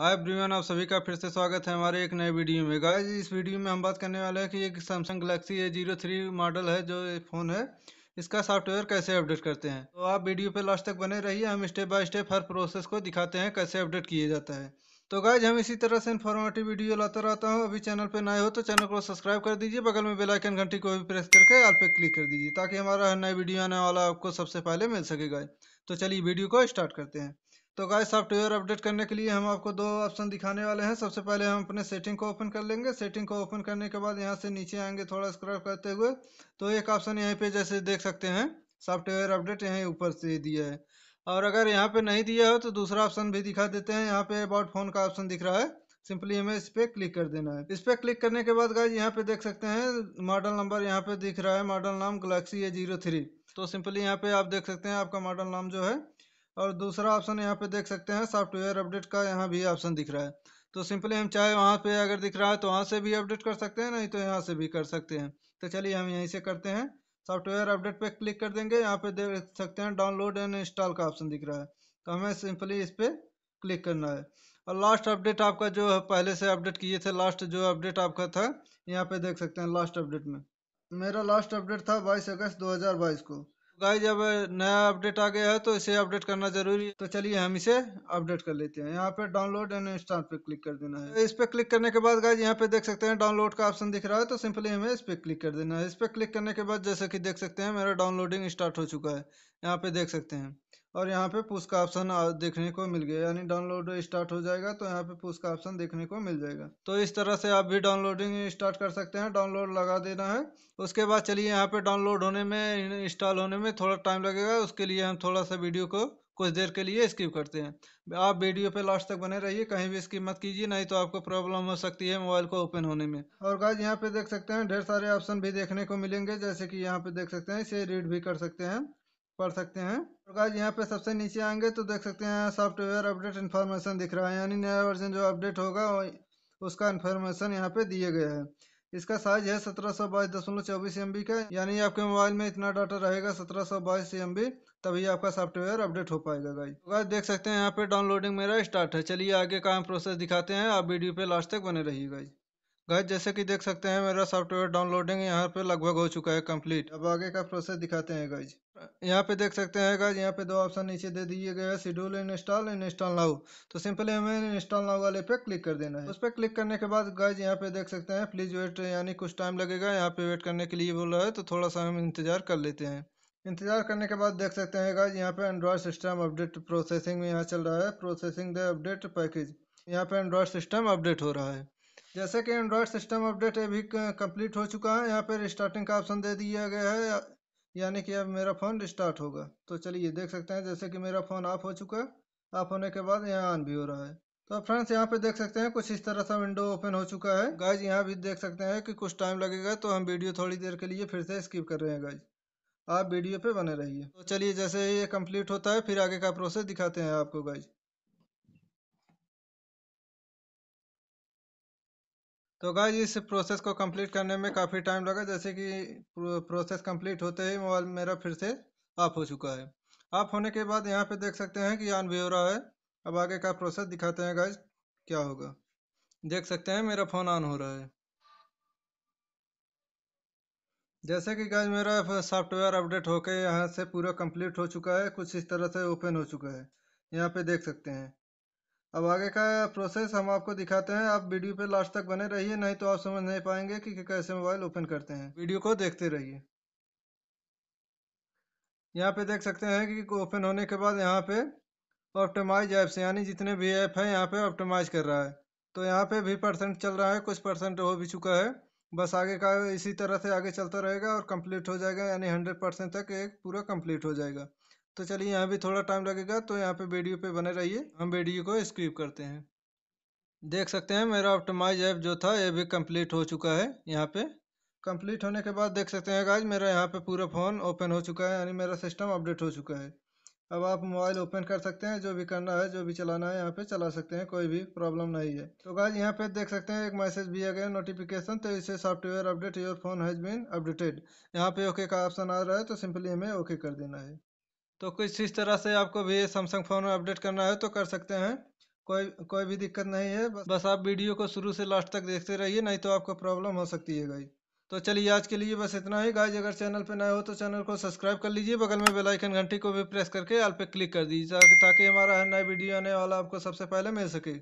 hi everyone आप सभी का फिर से स्वागत है हमारे एक नए वीडियो में गाइस इस वीडियो में हम बात करने वाले हैं कि एक Samsung Galaxy A zero three model है जो फ़ोन है इसका सॉफ्टवेयर कैसे अपडेट करते हैं तो आप वीडियो पे लास्ट तक बने रहिए हम स्टेप बाय स्टेप हर प्रोसेस को दिखाते हैं कैसे अपडेट किया जाता है तो गाइज हम इसी तरह से इन्फॉर्मेटिव वीडियो लाता रहता हूँ अभी चैनल पर नए हो तो चैनल को सब्सक्राइब कर दीजिए बगल में बेलाइकन घंटी को भी प्रेस करके आल पे क्लिक कर दीजिए ताकि हमारा नया वीडियो आने वाला आपको सबसे पहले मिल सकेगा तो चलिए वीडियो को स्टार्ट करते हैं तो गाय सॉफ्टवेयर अपडेट करने के लिए हम आपको दो ऑप्शन दिखाने वाले हैं सबसे पहले हम अपने सेटिंग को ओपन कर लेंगे सेटिंग को ओपन करने के बाद यहाँ से नीचे आएंगे थोड़ा स्क्रॉल करते हुए तो एक ऑप्शन यहीं पे जैसे देख सकते हैं सॉफ्टवेयर अपडेट यहाँ ऊपर से दिया है और अगर यहाँ पे नहीं दिया हो तो दूसरा ऑप्शन भी दिखा देते हैं यहाँ पे अबाउट फोन का ऑप्शन दिख रहा है सिंपली हमें इस पर क्लिक कर देना है इस पर क्लिक करने के बाद गाय यहाँ पे देख सकते हैं मॉडल नंबर यहाँ पे दिख रहा है मॉडल नाम गलेक्सी ए जीरो थ्री तो सिंपली यहाँ पे आप देख सकते हैं आपका मॉडल नाम जो है और दूसरा ऑप्शन यहाँ पे देख सकते हैं सॉफ्टवेयर अपडेट का यहाँ भी ऑप्शन दिख रहा है तो सिंपली हम चाहे वहाँ पे अगर दिख रहा है तो वहाँ से भी अपडेट कर सकते हैं नहीं तो यहाँ से भी कर सकते हैं तो चलिए हम यहीं से करते हैं सॉफ्टवेयर अपडेट पे क्लिक कर देंगे यहाँ पे देख सकते हैं डाउनलोड एंड इंस्टॉल का ऑप्शन दिख रहा है तो हमें सिंपली इस पर क्लिक करना है और लास्ट अपडेट आपका जो है पहले से अपडेट किए थे लास्ट जो अपडेट आपका था यहाँ पे देख सकते हैं लास्ट अपडेट में मेरा लास्ट अपडेट था बाईस अगस्त 2022 को गाइज अब नया अपडेट आ गया है तो इसे अपडेट करना जरूरी है तो चलिए हम इसे अपडेट कर लेते हैं यहाँ पे डाउनलोड एंड इंस्टॉल पे क्लिक कर देना है इस पे क्लिक करने के बाद गाइज यहाँ पे देख सकते हैं डाउनलोड का ऑप्शन दिख रहा है तो सिंपली हमें इस पे क्लिक कर देना है इस पे क्लिक करने के बाद जैसे कि देख सकते हैं मेरा डाउनलोडिंग स्टार्ट हो चुका है यहाँ पे देख सकते हैं और यहाँ पे पुश का ऑप्शन देखने को मिल गया यानी डाउनलोड स्टार्ट हो जाएगा तो यहाँ पे पुश का ऑप्शन देखने को मिल जाएगा तो इस तरह से आप भी डाउनलोडिंग स्टार्ट कर सकते हैं डाउनलोड लगा देना है उसके बाद चलिए यहाँ पे डाउनलोड होने में इंस्टॉल होने में थोड़ा टाइम लगेगा उसके लिए हम थोड़ा सा वीडियो को कुछ देर के लिए स्किप करते हैं आप वीडियो पे लास्ट तक बने रहिए कहीं भी स्किप मत कीजिए नहीं तो आपको प्रॉब्लम हो सकती है मोबाइल को ओपन होने में और गाइज यहाँ पे देख सकते हैं ढेर सारे ऑप्शन भी देखने को मिलेंगे जैसे कि यहाँ पे देख सकते हैं इसे रीड भी कर सकते हैं पढ़ सकते हैं प्रकाश यहाँ पे सबसे नीचे आएंगे तो देख सकते हैं सॉफ्टवेयर अपडेट इन्फॉर्मेशन दिख रहा है यानी नया वर्जन जो अपडेट होगा उसका इन्फॉर्मेशन यहाँ पे दिए गया है इसका साइज है सत्रह सौ बाईस दशमलव चौबीस एम बी का यानी आपके मोबाइल में इतना डाटा रहेगा सत्रह सौ बाईस एम बी तभी आपका सॉफ्टवेयर अपडेट हो पाएगा गाइज तो गाइज देख सकते हैं यहाँ पे डाउनलोडिंग मेरा स्टार्ट है चलिए आगे काम प्रोसेस दिखाते हैं आप वीडियो पे लास्ट तक बने रहिए गाइज गाइस जैसे कि देख सकते हैं मेरा सॉफ्टवेयर डाउनलोडिंग यहाँ पे लगभग हो चुका है कंप्लीट अब आगे का प्रोसेस दिखाते हैं गाइज यहाँ पे देख सकते हैं गाइज यहाँ पे दो ऑप्शन नीचे दे दिए गए हैं शेड्यूल इंस्टॉल इंस्टॉल नाउ तो सिंपली हमें इंस्टॉल नाउ वाले पे क्लिक कर देना है उस पर क्लिक करने के बाद गाइज यहाँ पे देख सकते हैं प्लीज वेट यानी कुछ टाइम लगेगा यहाँ पे वेट करने के लिए बोल रहा है तो थोड़ा सा हम इंतजार कर लेते हैं इंतजार करने के बाद देख सकते हैं गाइज यहाँ पे एंड्रॉयड सिस्टम अपडेट प्रोसेसिंग में यहाँ चल रहा है प्रोसेसिंग द अपडेट पैकेज यहाँ पे एंड्रॉयड सिस्टम अपडेट हो रहा है जैसे कि एंड्रॉयड सिस्टम अपडेट अभी कंप्लीट हो चुका है यहाँ पर स्टार्टिंग का ऑप्शन दे दिया गया है यानी कि अब मेरा फ़ोन स्टार्ट होगा तो चलिए देख सकते हैं जैसे कि मेरा फ़ोन ऑफ हो चुका है ऑफ होने के बाद यहाँ ऑन भी हो रहा है तो फ्रेंड्स यहाँ पे देख सकते हैं कुछ इस तरह सा विंडो ओपन हो चुका है गाइज यहाँ भी देख सकते हैं कि कुछ टाइम लगेगा तो हम वीडियो थोड़ी देर के लिए फिर से स्किप कर रहे हैं गाइज आप वीडियो पे बने रहिए तो चलिए जैसे ये कंप्लीट होता है फिर आगे का प्रोसेस दिखाते हैं आपको गाइज तो गाइज इस प्रोसेस को कंप्लीट करने में काफ़ी टाइम लगा जैसे कि प्रोसेस कंप्लीट होते ही मोबाइल मेरा फिर से ऑफ हो चुका है ऑफ होने के बाद यहाँ पे देख सकते हैं कि ऑन भी हो रहा है अब आगे का प्रोसेस दिखाते हैं गाइज क्या होगा देख सकते हैं मेरा फ़ोन ऑन हो रहा है जैसे कि गाइज मेरा सॉफ्टवेयर अपडेट होकर यहाँ से पूरा कम्प्लीट हो चुका है कुछ इस तरह से ओपन हो चुका है यहाँ पे देख सकते हैं अब आगे का प्रोसेस हम आपको दिखाते हैं आप वीडियो पे लास्ट तक बने रहिए नहीं तो आप समझ नहीं पाएंगे कि कैसे मोबाइल ओपन करते हैं वीडियो को देखते रहिए यहाँ पे देख सकते हैं कि ओपन होने के बाद यहाँ पे ऑप्टोमाइज ऐप्स यानी जितने भी ऐप हैं यहाँ पे ऑप्टोमाइज कर रहा है तो यहाँ पे भी परसेंट चल रहा है कुछ परसेंट हो भी चुका है बस आगे का इसी तरह से आगे चलता रहेगा और कंप्लीट हो जाएगा यानी हंड्रेड परसेंट तक एक पूरा कंप्लीट हो जाएगा तो चलिए यहाँ भी थोड़ा टाइम लगेगा तो यहाँ पे वीडियो पे बने रहिए हम वीडियो को स्क्रीप करते हैं देख सकते हैं मेरा ऑप्टोमाइज ऐप जो था ये भी कंप्लीट हो चुका है यहाँ पे कंप्लीट होने के बाद देख सकते हैं आज मेरा यहाँ पे पूरा फ़ोन ओपन हो चुका है यानी मेरा सिस्टम अपडेट हो चुका है अब आप मोबाइल ओपन कर सकते हैं जो भी करना है जो भी चलाना है यहाँ पे चला सकते हैं कोई भी प्रॉब्लम नहीं है तो गाज यहाँ पे देख सकते हैं एक मैसेज भी आ गया नोटिफिकेशन तो इसे software update your phone has been updated यहाँ पे ओके का ऑप्शन आ रहा है तो सिंपली हमें ओके कर देना है तो कुछ इस तरह से आपको भी सैमसंग फ़ोन में अपडेट करना है तो कर सकते हैं कोई कोई भी दिक्कत नहीं है बस आप वीडियो को शुरू से लास्ट तक देखते रहिए नहीं तो आपको प्रॉब्लम हो सकती है गाई तो चलिए आज के लिए बस इतना ही गाइज अगर चैनल पर नए हो तो चैनल को सब्सक्राइब कर लीजिए बगल में बेल आइकन घंटी को भी प्रेस करके आल पे क्लिक कर दीजिए ताकि हमारा हर नया वीडियो आने वाला आपको सबसे पहले मिल सके